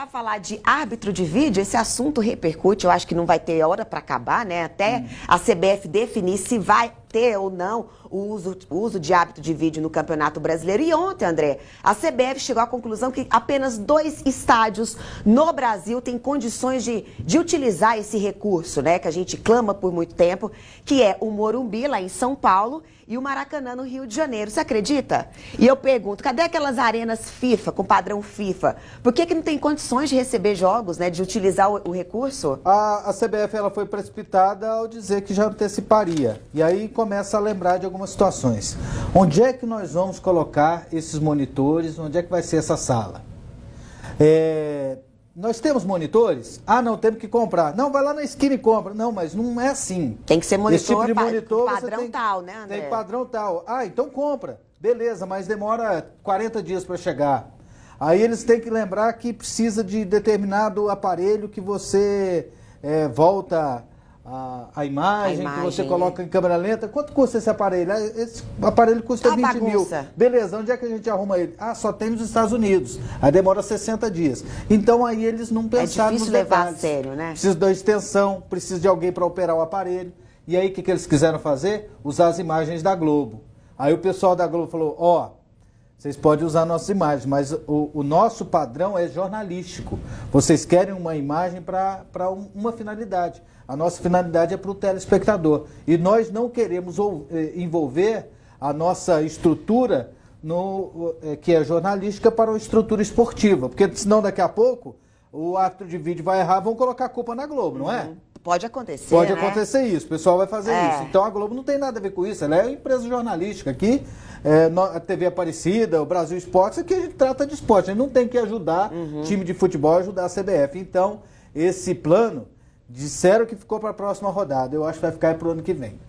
a falar de árbitro de vídeo, esse assunto repercute, eu acho que não vai ter hora para acabar, né? Até hum. a CBF definir se vai ter ou não o uso, o uso de hábito de vídeo no Campeonato Brasileiro. E ontem, André, a CBF chegou à conclusão que apenas dois estádios no Brasil têm condições de, de utilizar esse recurso, né? Que a gente clama por muito tempo, que é o Morumbi, lá em São Paulo, e o Maracanã, no Rio de Janeiro. Você acredita? E eu pergunto, cadê aquelas arenas FIFA, com padrão FIFA? Por que, que não tem condições de receber jogos, né? De utilizar o, o recurso? A, a CBF ela foi precipitada ao dizer que já anteciparia. E aí, quando começa a lembrar de algumas situações. Onde é que nós vamos colocar esses monitores? Onde é que vai ser essa sala? É, nós temos monitores? Ah, não, temos que comprar. Não, vai lá na esquina e compra. Não, mas não é assim. Tem que ser monitor, Esse tipo de monitor padrão tem, tal, né, André? Tem padrão tal. Ah, então compra. Beleza, mas demora 40 dias para chegar. Aí eles têm que lembrar que precisa de determinado aparelho que você é, volta a, a, imagem, a, imagem, que você coloca em câmera lenta. Quanto custa esse aparelho? Ah, esse aparelho custa a 20 bagunça. mil. Beleza, onde é que a gente arruma ele? Ah, só tem nos Estados Unidos. Aí demora 60 dias. Então aí eles não é pensaram é difícil nos levar detalhes. a sério, né? Precisa da extensão, precisa de alguém para operar o aparelho. E aí o que, que eles quiseram fazer? Usar as imagens da Globo. Aí o pessoal da Globo falou, ó... Oh, vocês podem usar nossas imagens, mas o, o nosso padrão é jornalístico. Vocês querem uma imagem para um, uma finalidade. A nossa finalidade é para o telespectador. E nós não queremos eh, envolver a nossa estrutura, no, eh, que é jornalística, para uma estrutura esportiva. Porque senão daqui a pouco o árbitro de vídeo vai errar, vão colocar a culpa na Globo, não é? Uhum. Pode acontecer. Pode né? acontecer isso, o pessoal vai fazer é. isso. Então a Globo não tem nada a ver com isso, ela é uma empresa jornalística aqui. É, a TV Aparecida, o Brasil Esportes, aqui a gente trata de esporte, a gente não tem que ajudar uhum. time de futebol, ajudar a CBF. Então, esse plano, disseram que ficou para a próxima rodada, eu acho que vai ficar para o ano que vem.